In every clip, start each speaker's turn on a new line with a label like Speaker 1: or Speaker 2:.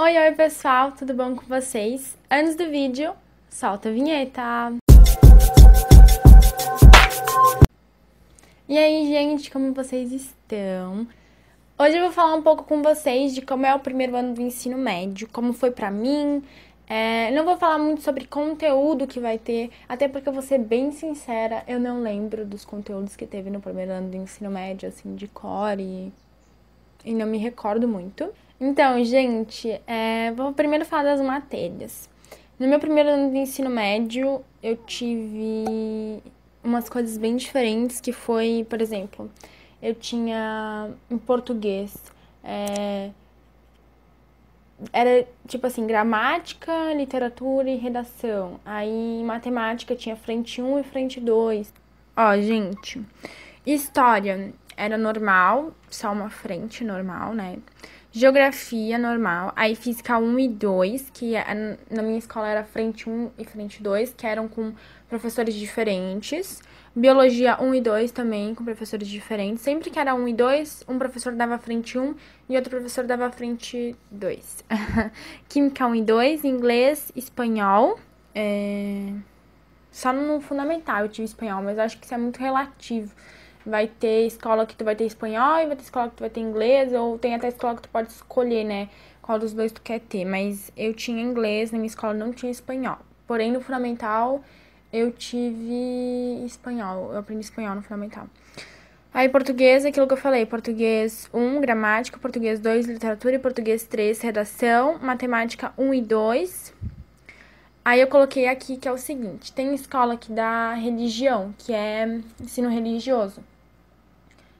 Speaker 1: Oi, oi pessoal, tudo bom com vocês? Antes do vídeo, solta a vinheta! E aí, gente, como vocês estão? Hoje eu vou falar um pouco com vocês de como é o primeiro ano do ensino médio, como foi pra mim. É, não vou falar muito sobre conteúdo que vai ter, até porque eu vou ser bem sincera, eu não lembro dos conteúdos que teve no primeiro ano do ensino médio, assim, de core, e, e não me recordo muito. Então, gente, é, vou primeiro falar das matérias. No meu primeiro ano de ensino médio, eu tive umas coisas bem diferentes, que foi, por exemplo, eu tinha em português. É, era tipo assim, gramática, literatura e redação. Aí em matemática tinha frente 1 e frente 2. Ó, gente, história era normal, só uma frente normal, né? Geografia normal, aí física 1 e 2, que é, na minha escola era frente 1 e frente 2, que eram com professores diferentes. Biologia 1 e 2 também com professores diferentes. Sempre que era 1 e 2, um professor dava frente 1 e outro professor dava frente 2. Química 1 e 2, inglês, espanhol. É... Só no fundamental eu tive espanhol, mas acho que isso é muito relativo vai ter escola que tu vai ter espanhol e vai ter escola que tu vai ter inglês, ou tem até escola que tu pode escolher, né? Qual dos dois tu quer ter. Mas eu tinha inglês, na minha escola não tinha espanhol. Porém, no fundamental, eu tive espanhol. Eu aprendi espanhol no fundamental. Aí, português, é aquilo que eu falei: português 1, gramática, português 2, literatura, e português 3, redação, matemática 1 e 2. Aí eu coloquei aqui que é o seguinte: tem escola que dá religião, que é ensino religioso.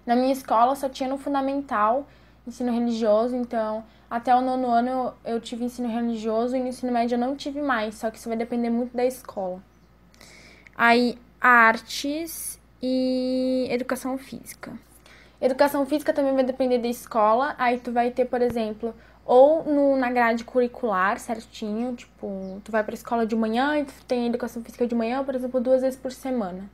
Speaker 1: Na minha escola só tinha no fundamental ensino religioso, então até o nono ano eu, eu tive ensino religioso e no ensino médio eu não tive mais, só que isso vai depender muito da escola. Aí, artes e educação física. Educação física também vai depender da escola, aí tu vai ter, por exemplo, ou no, na grade curricular certinho, tipo, tu vai pra escola de manhã e tu tem educação física de manhã, por exemplo, duas vezes por semana.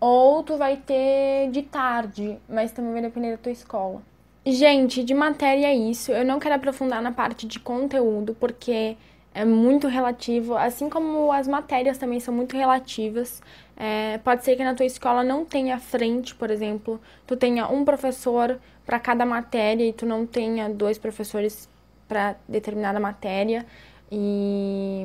Speaker 1: Ou tu vai ter de tarde, mas também vai depender da tua escola. Gente, de matéria é isso. Eu não quero aprofundar na parte de conteúdo, porque é muito relativo, assim como as matérias também são muito relativas. É, pode ser que na tua escola não tenha frente, por exemplo, tu tenha um professor para cada matéria e tu não tenha dois professores para determinada matéria. E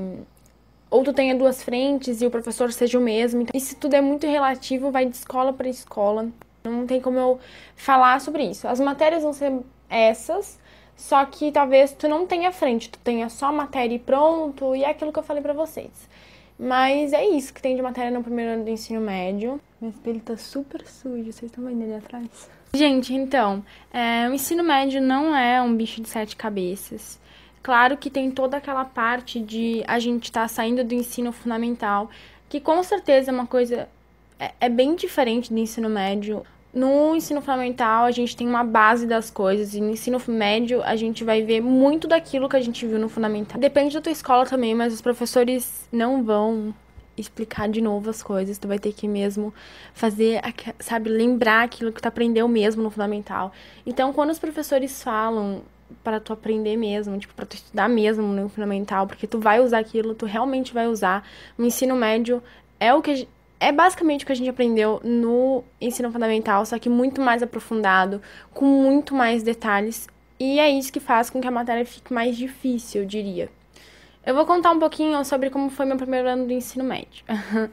Speaker 1: ou tu tenha duas frentes e o professor seja o mesmo. Então, isso tudo é muito relativo, vai de escola para escola. Não tem como eu falar sobre isso. As matérias vão ser essas, só que talvez tu não tenha frente, tu tenha só matéria e pronto, e é aquilo que eu falei para vocês. Mas é isso que tem de matéria no primeiro ano do ensino médio. Meu espelho tá super sujo, vocês estão vendo ele atrás? Gente, então, é, o ensino médio não é um bicho de sete cabeças. Claro que tem toda aquela parte de a gente estar tá saindo do ensino fundamental, que com certeza é uma coisa é, é bem diferente do ensino médio. No ensino fundamental, a gente tem uma base das coisas, e no ensino médio, a gente vai ver muito daquilo que a gente viu no fundamental. Depende da tua escola também, mas os professores não vão explicar de novo as coisas, tu vai ter que mesmo fazer, sabe, lembrar aquilo que tu aprendeu mesmo no fundamental. Então, quando os professores falam para tu aprender mesmo, tipo, para tu estudar mesmo no né, fundamental, porque tu vai usar aquilo, tu realmente vai usar. O ensino médio é o que a gente, é basicamente o que a gente aprendeu no ensino fundamental, só que muito mais aprofundado, com muito mais detalhes, e é isso que faz com que a matéria fique mais difícil, eu diria. Eu vou contar um pouquinho sobre como foi meu primeiro ano do ensino médio.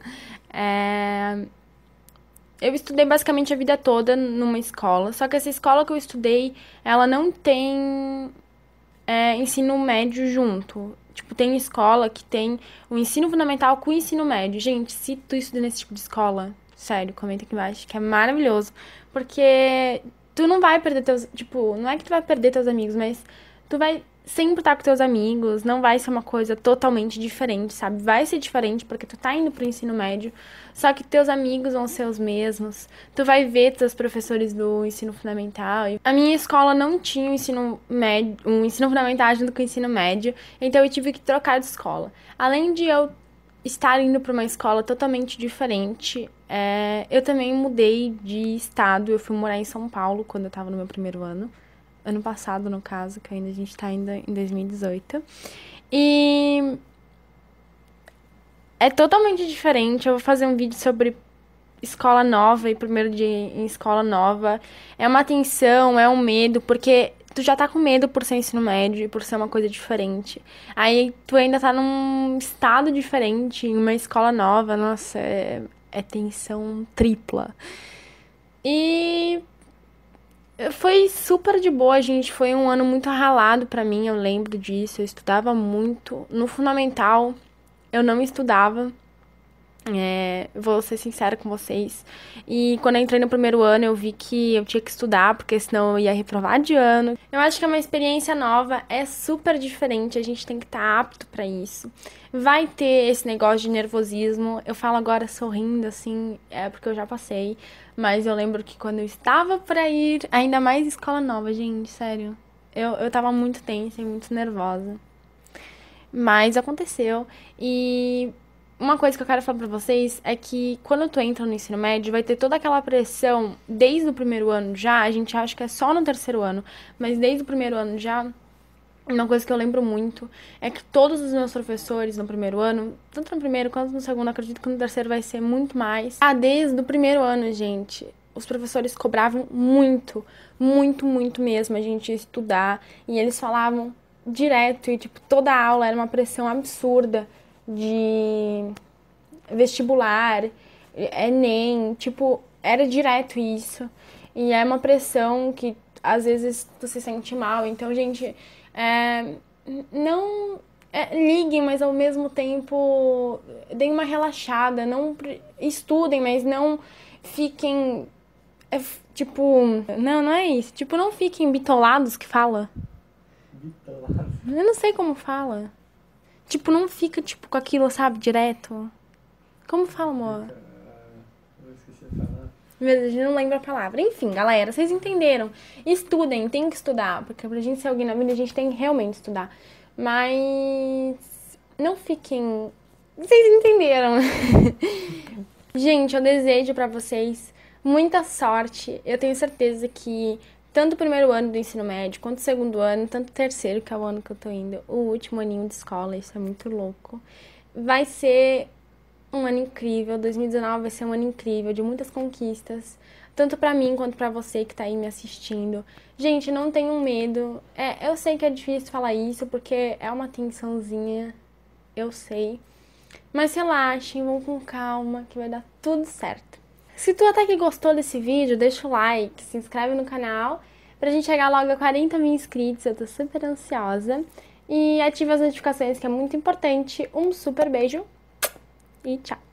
Speaker 1: é eu estudei basicamente a vida toda numa escola, só que essa escola que eu estudei, ela não tem é, ensino médio junto. Tipo, tem escola que tem o ensino fundamental com o ensino médio. Gente, se tu estuda nesse tipo de escola, sério, comenta aqui embaixo, que é maravilhoso. Porque tu não vai perder teus. Tipo, não é que tu vai perder teus amigos, mas tu vai sempre estar com teus amigos, não vai ser uma coisa totalmente diferente, sabe? Vai ser diferente porque tu tá indo pro ensino médio, só que teus amigos vão ser os mesmos. Tu vai ver teus professores do ensino fundamental. A minha escola não tinha um ensino médio, um ensino fundamental junto com o ensino médio, então eu tive que trocar de escola. Além de eu estar indo para uma escola totalmente diferente, é, eu também mudei de estado. Eu fui morar em São Paulo quando eu tava no meu primeiro ano ano passado, no caso, que ainda a gente tá ainda em 2018. E é totalmente diferente. Eu vou fazer um vídeo sobre escola nova e primeiro dia em escola nova. É uma tensão, é um medo, porque tu já tá com medo por ser ensino médio e por ser uma coisa diferente. Aí tu ainda tá num estado diferente, em uma escola nova. Nossa, é, é tensão tripla. E eh, foi super de boa, gente. Foi um ano muito ralado para mim, eu lembro disso. Eu estudava muito. No fundamental, eu não estudava. É, vou ser sincera com vocês. E quando eu entrei no primeiro ano, eu vi que eu tinha que estudar, porque senão eu ia reprovar de ano. Eu acho que é uma experiência nova, é super diferente, a gente tem que estar tá apto para isso. Vai ter esse negócio de nervosismo. Eu falo agora sorrindo, assim, é porque eu já passei. Mas eu lembro que quando eu estava para ir, ainda mais escola nova, gente, sério. Eu, eu tava muito tensa e muito nervosa. Mas aconteceu. E uma coisa que eu quero falar pra vocês é que quando tu entra no ensino médio, vai ter toda aquela pressão desde o primeiro ano já. A gente acha que é só no terceiro ano, mas desde o primeiro ano já. Uma coisa que eu lembro muito é que todos os meus professores no primeiro ano, tanto no primeiro quanto no segundo, acredito que no terceiro vai ser muito mais. Ah, desde o primeiro ano, gente, os professores cobravam muito, muito, muito mesmo a gente estudar. E eles falavam direto, e tipo, toda aula era uma pressão absurda de vestibular, Enem, tipo, era direto isso. E é uma pressão que às vezes tu se sente mal. Então, gente, é, não é, liguem, mas ao mesmo tempo deem uma relaxada. Não estudem, mas não fiquem. É, tipo, não, não é isso. Tipo, não fiquem bitolados que fala. Bitolados? Eu não sei como fala. Tipo, não fica, tipo, com aquilo, sabe, direto. Como fala, amor? Ah, eu esqueci de falar. Meu Deus, não lembro a palavra. Enfim, galera, vocês entenderam. Estudem, tem que estudar. Porque pra gente ser alguém na vida, a gente tem que realmente estudar. Mas não fiquem. Vocês entenderam. gente, eu desejo para vocês muita sorte. Eu tenho certeza que tanto o primeiro ano do ensino médio, quanto o segundo ano, tanto o terceiro, que é o ano que eu tô indo, o último aninho de escola, isso é muito louco. Vai ser um ano incrível, 2019 vai ser um ano incrível de muitas conquistas, tanto para mim quanto para você que tá aí me assistindo. Gente, não tenham medo. É, eu sei que é difícil falar isso porque é uma tensãozinha, eu sei. Mas relaxem, vão com calma que vai dar tudo certo. Se tu até que gostou desse vídeo, deixa o like, se inscreve no canal pra gente chegar logo a 40 mil inscritos, eu tô super ansiosa. E ative as notificações que é muito importante. Um super beijo e tchau!